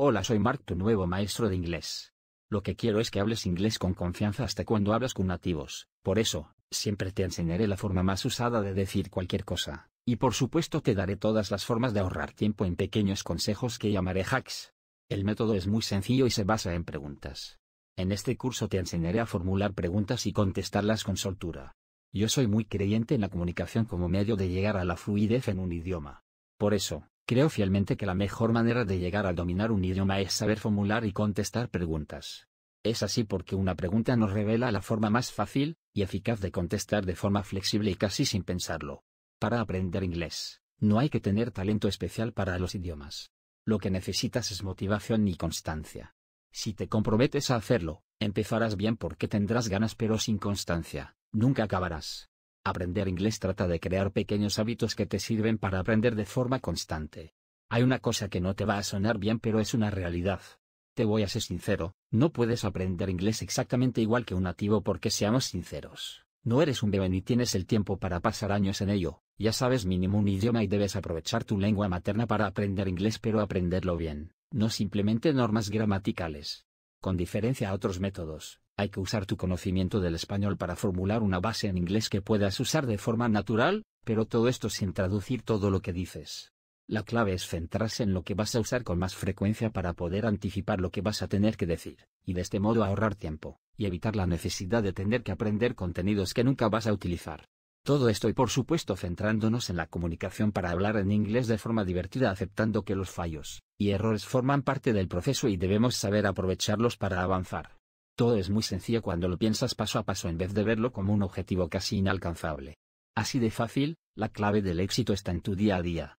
Hola, soy Mark, tu nuevo maestro de inglés. Lo que quiero es que hables inglés con confianza hasta cuando hablas con nativos. Por eso, siempre te enseñaré la forma más usada de decir cualquier cosa, y por supuesto te daré todas las formas de ahorrar tiempo en pequeños consejos que llamaré hacks. El método es muy sencillo y se basa en preguntas. En este curso te enseñaré a formular preguntas y contestarlas con soltura. Yo soy muy creyente en la comunicación como medio de llegar a la fluidez en un idioma. Por eso, Creo fielmente que la mejor manera de llegar a dominar un idioma es saber formular y contestar preguntas. Es así porque una pregunta nos revela la forma más fácil y eficaz de contestar de forma flexible y casi sin pensarlo. Para aprender inglés, no hay que tener talento especial para los idiomas. Lo que necesitas es motivación y constancia. Si te comprometes a hacerlo, empezarás bien porque tendrás ganas pero sin constancia, nunca acabarás. Aprender inglés trata de crear pequeños hábitos que te sirven para aprender de forma constante. Hay una cosa que no te va a sonar bien pero es una realidad. Te voy a ser sincero, no puedes aprender inglés exactamente igual que un nativo porque seamos sinceros. No eres un bebé ni tienes el tiempo para pasar años en ello, ya sabes mínimo un idioma y debes aprovechar tu lengua materna para aprender inglés pero aprenderlo bien, no simplemente normas gramaticales. Con diferencia a otros métodos, hay que usar tu conocimiento del español para formular una base en inglés que puedas usar de forma natural, pero todo esto sin traducir todo lo que dices. La clave es centrarse en lo que vas a usar con más frecuencia para poder anticipar lo que vas a tener que decir, y de este modo ahorrar tiempo, y evitar la necesidad de tener que aprender contenidos que nunca vas a utilizar. Todo esto y por supuesto centrándonos en la comunicación para hablar en inglés de forma divertida aceptando que los fallos y errores forman parte del proceso y debemos saber aprovecharlos para avanzar. Todo es muy sencillo cuando lo piensas paso a paso en vez de verlo como un objetivo casi inalcanzable. Así de fácil, la clave del éxito está en tu día a día.